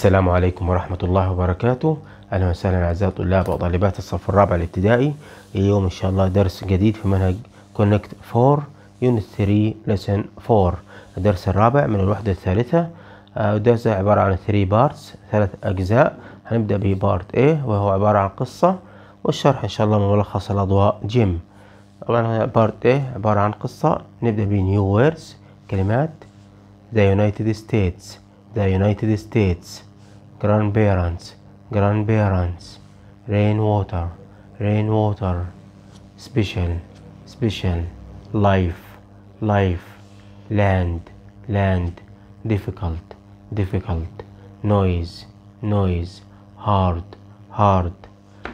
السلام عليكم ورحمة الله وبركاته أهلا وسهلا أعزائي الطلاب وطالبات الصف الرابع الابتدائي اليوم إن شاء الله درس جديد في منهج كونكت 4 يونت 3 لسن 4 الدرس الرابع من الوحدة الثالثة آه، الدرس عبارة عن 3 بارتس ثلاث أجزاء هنبدأ ببارت A وهو عبارة عن قصة والشرح إن شاء الله من ملخص الأضواء جيم طبعا بارت A عبارة عن قصة نبدأ بنيو ويرز كلمات ذا يونايتد ستيتس ذا يونايتد ستيتس grandparents, grandparents, rainwater, rainwater, special, special, life, life, land, land, difficult, difficult, noise, noise, hard, hard.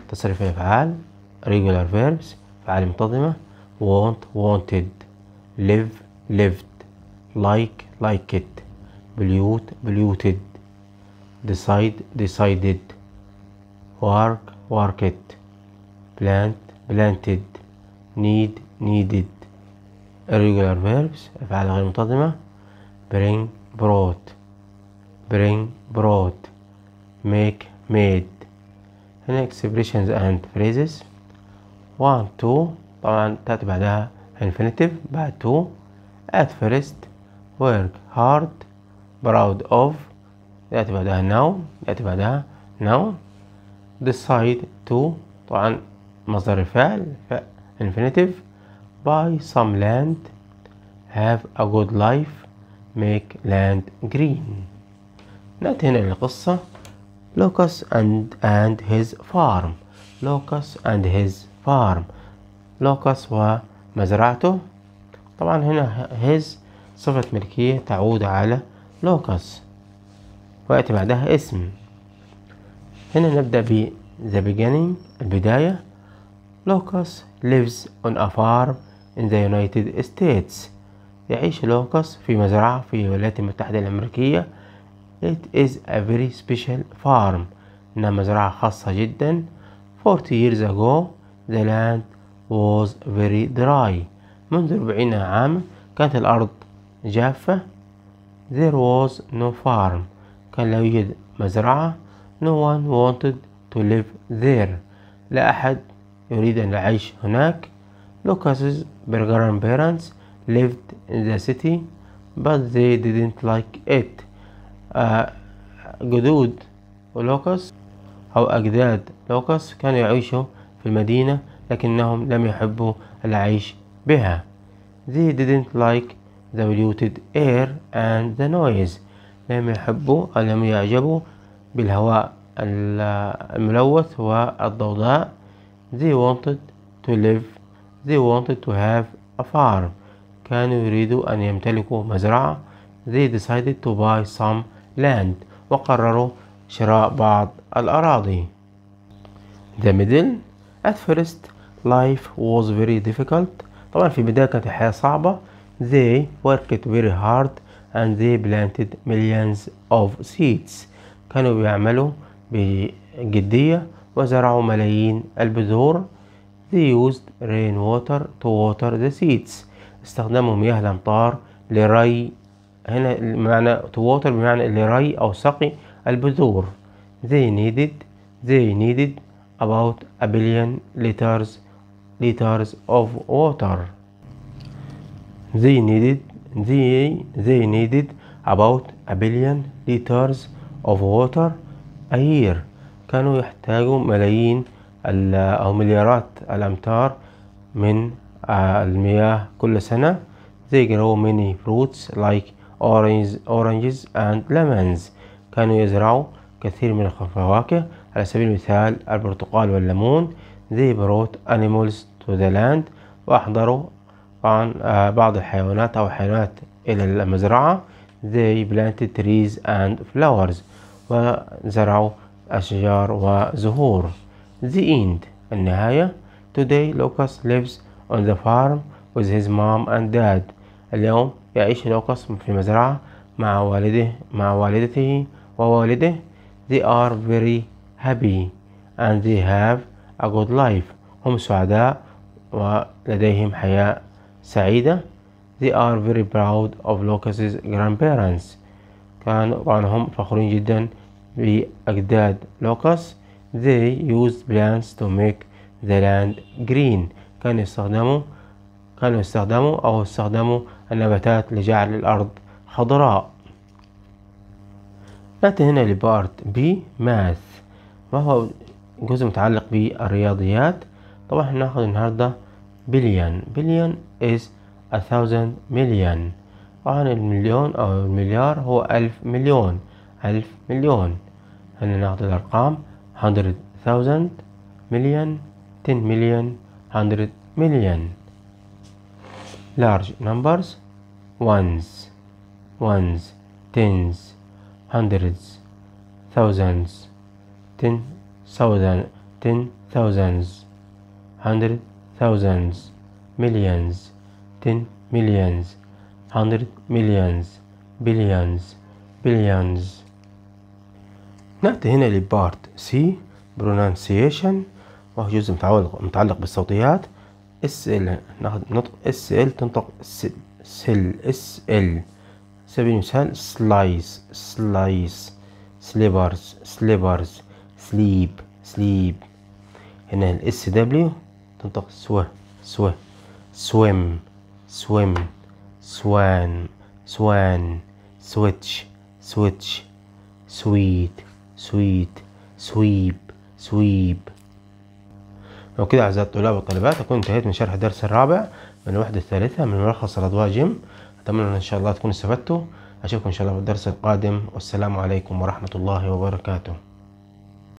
تصريف الأفعال regular verbs فعل منتظمة want, wanted, live, lived, like, like it, polluted decide decided work worked plant planted need needed irregular verbs أفعال غير منتظمة bring brought bring brought make made هنا expressions and phrases one two طبعا تأتي بعدها infinitive بعد two at first work hard proud of يأتي بعدها noun يأتي بعدها noun decide to طبعا مصدر الفعل infinitive buy some land have a good life make land green نأتي هنا للقصة Locus and, and his farm Locus and his farm Locus ومزرعته طبعا هنا his صفة ملكية تعود على Locus ويأتي بعدها اسم هنا نبدأ ب the beginning البداية لوكاس lives on a farm in the United States يعيش لوكاس في مزرعة في الولايات المتحدة الأمريكية It is a very special farm إنها مزرعة خاصة جدا 40 years ago the land was very dry منذ أربعين عام كانت الأرض جافة There was no farm كان لا يوجد مزرعة no one wanted to live there لا أحد يريد أن يعيش هناك Lucas's grandparents lived in the city but they didn't like it uh, جدود لوكاس أو أجداد لوكاس كانوا يعيشوا في المدينة لكنهم لم يحبوا العيش بها They didn't like the polluted air and the noise لم يحبوا أو لم يعجبوا بالهواء الملوث والضوضاء they wanted to live they wanted to have a farm كانوا يريدوا أن يمتلكوا مزرعة they decided to buy some land وقرروا شراء بعض الأراضي the middle at first life was very difficult طبعا في البداية كانت الحياة صعبة they worked very hard and they planted millions of seeds كانوا بيعملوا بجدية وزرعوا ملايين البذور they used rainwater to water the seeds استخدموا مياه الأمطار لري هنا بمعنى to water بمعنى لري أو سقي البذور they needed they needed about a billion liters liters of water they needed they, they needed about a billion liters of water a year كانوا يحتاجوا ملايين أو مليارات الأمتار من المياه كل سنة they grow many fruits like oranges, oranges and lemons كانوا يزرعوا كثير من الفواكه على سبيل المثال البرتقال والليمون they brought animals to the land وأحضروا عن آه، بعض الحيوانات أو حيوانات إلى المزرعة they planted trees and flowers وزرعوا أشجار وزهور the end النهاية today Lucas lives on the farm with his mom and dad اليوم يعيش لوكاس في مزرعة مع والده مع والدته ووالده they are very happy and they have a good life هم سعداء ولديهم حياة سعيدة they are very proud of Lucas's grandparents كان طبعا هم فخورين جدا بأجداد لوكاس they used plants to make the land green كانوا يستخدموا كانوا يستخدموا أو استخدموا النباتات لجعل الأرض خضراء نأتي هنا لبارت بي ماث وهو جزء متعلق بالرياضيات طبعا هناخد النهاردة billion billion is a thousand million طبعا المليون أو المليار هو ألف مليون ألف مليون هنا ناخد الأرقام hundred thousand million ten million hundred million large numbers ones ones tens hundreds thousands ten thousand ten thousands hundred thousands, millions, ten millions, hundred millions, billions, billions. نأتي هنا لبارت سي برونانسيشن وهو جزء متعلق بالصوتيات اس ال ناخد نطق اس ال تنطق سل اس ال سبيل المثال سلايس سلايس سليبرز سليبرز سليب سليب هنا الاس دبليو تنطق سوا سوا سويم سويم سوان سوان سويتش سويتش سويت سويت سويب سويب وكده أعزائي الطلاب والطالبات أكون انتهيت من شرح الدرس الرابع من الوحدة الثالثة من ملخص الأضواء جيم أتمنى إن شاء الله تكونوا استفدتوا أشوفكم إن شاء الله في الدرس القادم والسلام عليكم ورحمة الله وبركاته